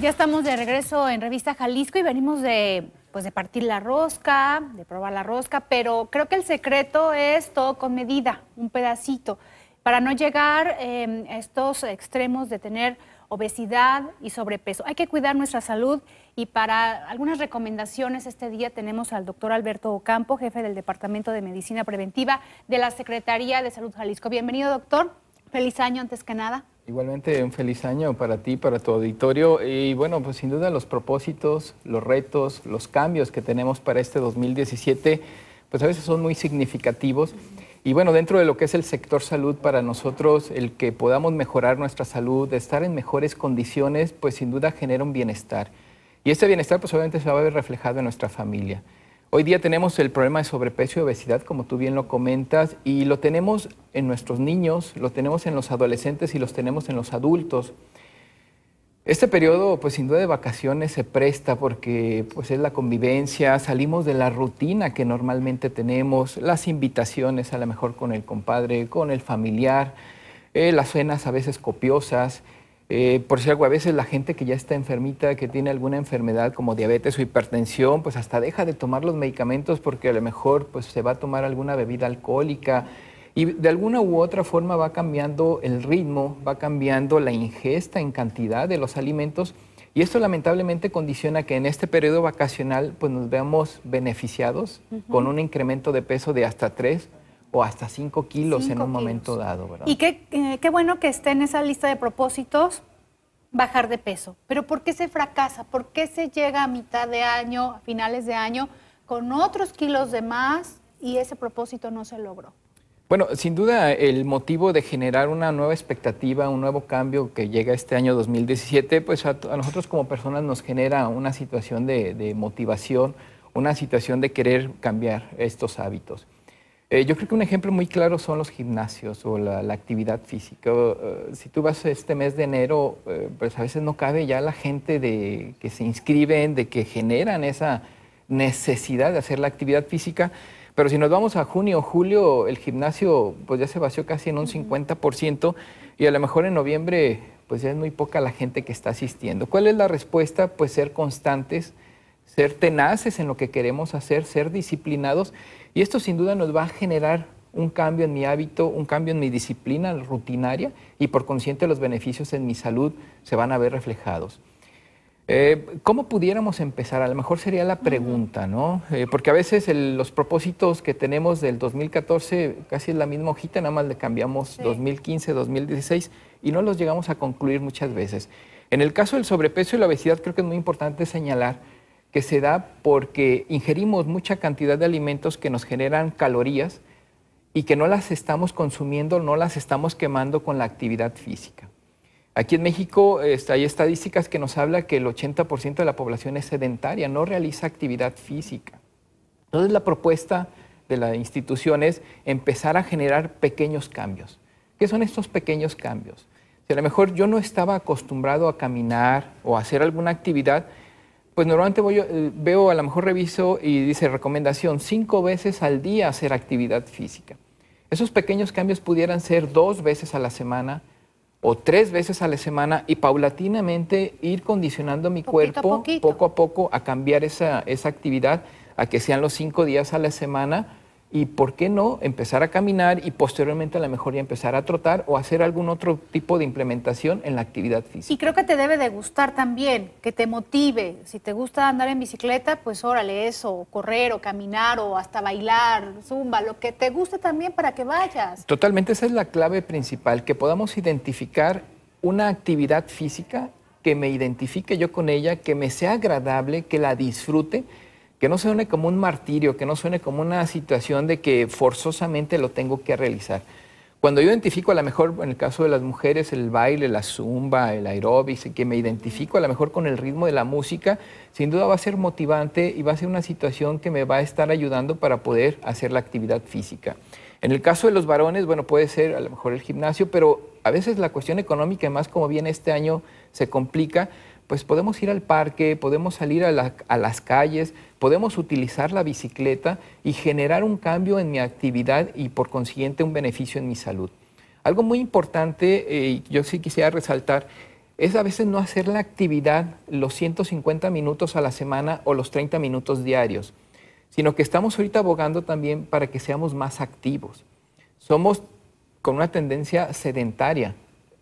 Ya estamos de regreso en Revista Jalisco y venimos de, pues de partir la rosca, de probar la rosca, pero creo que el secreto es todo con medida, un pedacito, para no llegar em, a estos extremos de tener obesidad y sobrepeso. Hay que cuidar nuestra salud y para algunas recomendaciones este día tenemos al doctor Alberto Ocampo, jefe del Departamento de Medicina Preventiva de la Secretaría de Salud Jalisco. Bienvenido, doctor. Feliz año antes que nada. Igualmente, un feliz año para ti, para tu auditorio. Y bueno, pues sin duda los propósitos, los retos, los cambios que tenemos para este 2017, pues a veces son muy significativos. Y bueno, dentro de lo que es el sector salud, para nosotros el que podamos mejorar nuestra salud, estar en mejores condiciones, pues sin duda genera un bienestar. Y este bienestar pues obviamente se va a ver reflejado en nuestra familia. Hoy día tenemos el problema de sobrepeso y obesidad, como tú bien lo comentas, y lo tenemos en nuestros niños, lo tenemos en los adolescentes y los tenemos en los adultos. Este periodo, pues sin duda de vacaciones, se presta porque pues, es la convivencia, salimos de la rutina que normalmente tenemos, las invitaciones a lo mejor con el compadre, con el familiar, eh, las cenas a veces copiosas. Eh, por si algo, a veces la gente que ya está enfermita, que tiene alguna enfermedad como diabetes o hipertensión, pues hasta deja de tomar los medicamentos porque a lo mejor pues, se va a tomar alguna bebida alcohólica. Y de alguna u otra forma va cambiando el ritmo, va cambiando la ingesta en cantidad de los alimentos y esto lamentablemente condiciona que en este periodo vacacional pues nos veamos beneficiados con un incremento de peso de hasta 3 o hasta 5 kilos en un momento dado. Y qué, eh, qué bueno que esté en esa lista de propósitos bajar de peso. Pero ¿por qué se fracasa? ¿Por qué se llega a mitad de año, a finales de año, con otros kilos de más y ese propósito no se logró? Bueno, sin duda el motivo de generar una nueva expectativa, un nuevo cambio que llega este año 2017, pues a, nosotros como personas nos genera una situación de, motivación, una situación de querer cambiar estos hábitos. Eh, yo creo que un ejemplo muy claro son los gimnasios o la, actividad física. Eh, si tú vas este mes de enero, eh, pues a veces no cabe ya la gente de que se inscriben, de que generan esa necesidad de hacer la actividad física. Pero si nos vamos a junio o julio, el gimnasio pues ya se vació casi en un 50% y a lo mejor en noviembre pues ya es muy poca la gente que está asistiendo. ¿Cuál es la respuesta? Pues ser constantes, ser tenaces en lo que queremos hacer, ser disciplinados y esto sin duda nos va a generar un cambio en mi hábito, un cambio en mi disciplina rutinaria y por consciente los beneficios en mi salud se van a ver reflejados. Eh, ¿Cómo pudiéramos empezar? A lo mejor sería la pregunta, ¿no? Eh, porque a veces los propósitos que tenemos del 2014 casi es la misma hojita, nada más le cambiamos 2015, 2016 y no los llegamos a concluir muchas veces. En el caso del sobrepeso y la obesidad creo que es muy importante señalar que se da porque ingerimos mucha cantidad de alimentos que nos generan calorías y que no las estamos consumiendo, no las estamos quemando con la actividad física. Aquí en México este, hay estadísticas que nos habla que el 80% de la población es sedentaria, no realiza actividad física. Entonces la propuesta de la institución es empezar a generar pequeños cambios. ¿Qué son estos pequeños cambios? Si a lo mejor yo no estaba acostumbrado a caminar o a hacer alguna actividad, pues normalmente eh, veo, a lo mejor reviso y dice recomendación, cinco veces al día hacer actividad física. Esos pequeños cambios pudieran ser dos veces a la semana, o tres veces a la semana y paulatinamente ir condicionando mi cuerpo poco a poco a cambiar esa, esa actividad a que sean los cinco días a la semana y por qué no empezar a caminar y posteriormente a lo mejor ya empezar a trotar o hacer algún otro tipo de implementación en la actividad física. Y creo que te debe de gustar también, que te motive. Si te gusta andar en bicicleta, pues órale eso, correr o caminar o hasta bailar, zumba, lo que te guste también para que vayas. Totalmente, esa es la clave principal, que podamos identificar una actividad física que me identifique yo con ella, que me sea agradable, que la disfrute que no suene como un martirio, que no suene como una situación de que forzosamente lo tengo que realizar. Cuando yo identifico a lo mejor, en el caso de las mujeres, el baile, la zumba, el aeróbic, que me identifico a lo mejor con el ritmo de la música, sin duda va a ser motivante y va a ser una situación que me va a estar ayudando para poder hacer la actividad física. En el caso de los varones, bueno, puede ser a lo mejor el gimnasio, pero a veces la cuestión económica, y más como bien este año se complica, pues podemos ir al parque, podemos salir a, las calles, podemos utilizar la bicicleta y generar un cambio en mi actividad y por consiguiente un beneficio en mi salud. Algo muy importante, eh, yo sí quisiera resaltar, es a veces no hacer la actividad los 150 minutos a la semana o los 30 minutos diarios, sino que estamos ahorita abogando también para que seamos más activos. Somos con una tendencia sedentaria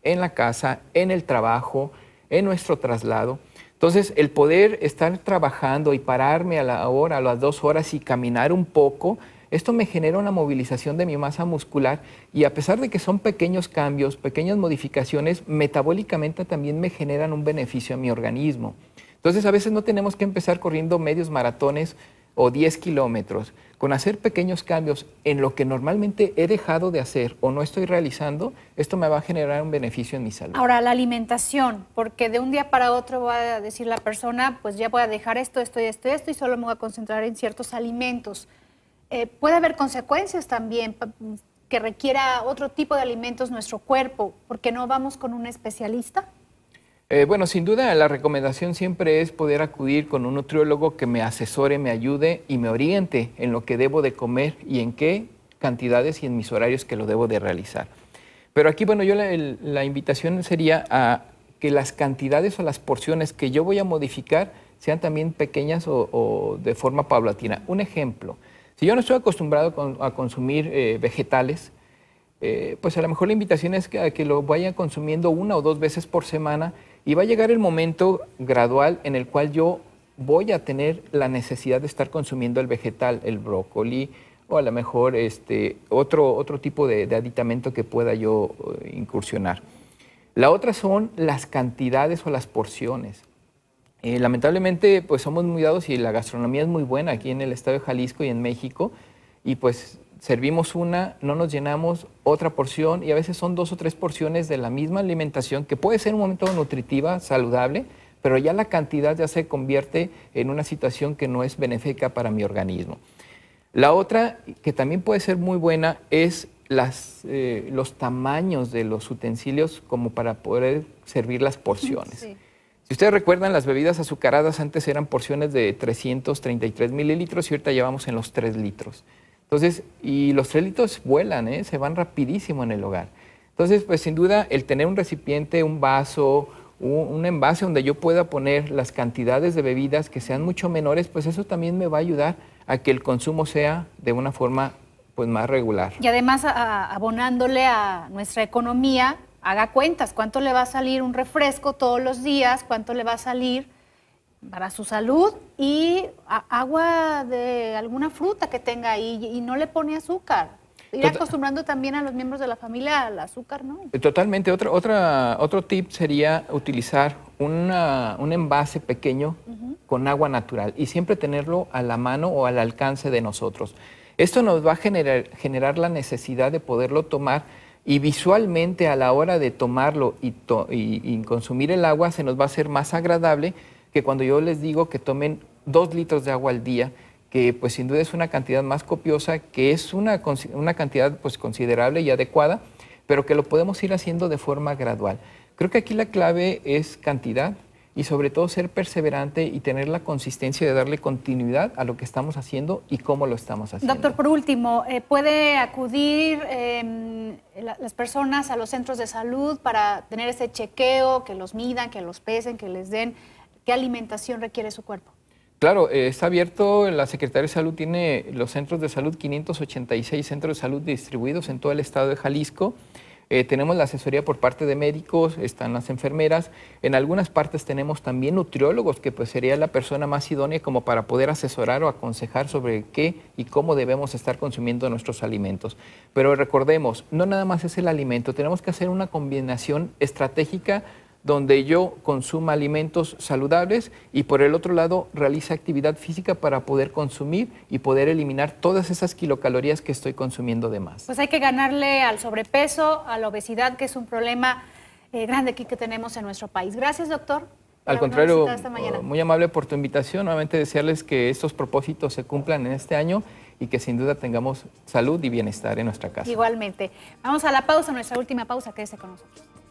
en la casa, en el trabajo, en nuestro traslado. Entonces, el poder estar trabajando y pararme a la hora, a las dos horas y caminar un poco, esto me genera una movilización de mi masa muscular y a pesar de que son pequeños cambios, pequeñas modificaciones, metabólicamente también me generan un beneficio a mi organismo. Entonces, a veces no tenemos que empezar corriendo medios maratones o 10 kilómetros, con hacer pequeños cambios en lo que normalmente he dejado de hacer o no estoy realizando, esto me va a generar un beneficio en mi salud. Ahora, la alimentación, porque de un día para otro va a decir la persona, pues ya voy a dejar esto, esto y esto y esto, y solo me voy a concentrar en ciertos alimentos. Eh, puede haber consecuencias también que requiera otro tipo de alimentos nuestro cuerpo, porque no vamos con un especialista. Eh, bueno, sin duda la recomendación siempre es poder acudir con un nutriólogo que me asesore, me ayude y me oriente en lo que debo de comer y en qué cantidades y en mis horarios que lo debo de realizar. Pero aquí, bueno, yo la, invitación sería a que las cantidades o las porciones que yo voy a modificar sean también pequeñas o, de forma paulatina. Un ejemplo, si yo no estoy acostumbrado a consumir eh, vegetales, eh, pues a lo mejor la invitación es que, que lo vayan consumiendo una o dos veces por semana y va a llegar el momento gradual en el cual yo voy a tener la necesidad de estar consumiendo el vegetal, el brócoli o a lo mejor este, otro, otro tipo de, aditamento que pueda yo eh, incursionar. La otra son las cantidades o las porciones. Eh, lamentablemente, pues somos muy dados y la gastronomía es muy buena aquí en el estado de Jalisco y en México. Y pues servimos una, no nos llenamos otra porción y a veces son dos o tres porciones de la misma alimentación que puede ser un momento nutritiva, saludable, pero ya la cantidad ya se convierte en una situación que no es benéfica para mi organismo. La otra que también puede ser muy buena es eh, los tamaños de los utensilios como para poder servir las porciones. Si ustedes recuerdan, las bebidas azucaradas antes eran porciones de 333 mililitros y ahorita llevamos en los 3 litros. Entonces, y los trélitos vuelan, ¿eh? se van rapidísimo en el hogar. Entonces, pues sin duda, el tener un recipiente, un vaso, un, envase donde yo pueda poner las cantidades de bebidas que sean mucho menores, pues eso también me va a ayudar a que el consumo sea de una forma pues más regular. Y además abonándole a nuestra economía, haga cuentas, cuánto le va a salir un refresco todos los días, cuánto le va a salir para su salud y agua de alguna fruta que tenga ahí y no le pone azúcar. Ir tota- acostumbrando también a los miembros de la familia al azúcar, ¿no? Totalmente. otra, otro tip sería utilizar una, un envase pequeño con agua natural y siempre tenerlo a la mano o al alcance de nosotros. Esto nos va a generar, la necesidad de poderlo tomar y visualmente a la hora de tomarlo y, y consumir el agua se nos va a hacer más agradable que cuando yo les digo que tomen dos litros de agua al día, que pues sin duda es una cantidad más copiosa, que es una, una cantidad pues considerable y adecuada, pero que lo podemos ir haciendo de forma gradual. Creo que aquí la clave es cantidad y sobre todo ser perseverante y tener la consistencia de darle continuidad a lo que estamos haciendo y cómo lo estamos haciendo. Doctor, por último, eh, ¿puede acudir em, las personas a los centros de salud para tener ese chequeo, que los midan, que los pesen, que les den ¿Qué alimentación requiere su cuerpo? Claro, eh, está abierto, la Secretaría de Salud tiene los centros de salud, 586 centros de salud distribuidos en todo el estado de Jalisco. Eh, tenemos la asesoría por parte de médicos, están las enfermeras. En algunas partes tenemos también nutriólogos, que pues sería la persona más idónea como para poder asesorar o aconsejar sobre qué y cómo debemos estar consumiendo nuestros alimentos. Pero recordemos, no nada más es el alimento, tenemos que hacer una combinación estratégica donde yo consuma alimentos saludables y por el otro lado realiza actividad física para poder consumir y poder eliminar todas esas kilocalorías que estoy consumiendo de más. Pues hay que ganarle al sobrepeso, a la obesidad, que es un problema eh, grande aquí que tenemos en nuestro país. Gracias, doctor. Al contrario, oh, muy amable por tu invitación. Nuevamente desearles que estos propósitos se cumplan en este año y que sin duda tengamos salud y bienestar en nuestra casa. Igualmente. Vamos a la pausa, nuestra última pausa. Quédese con nosotros.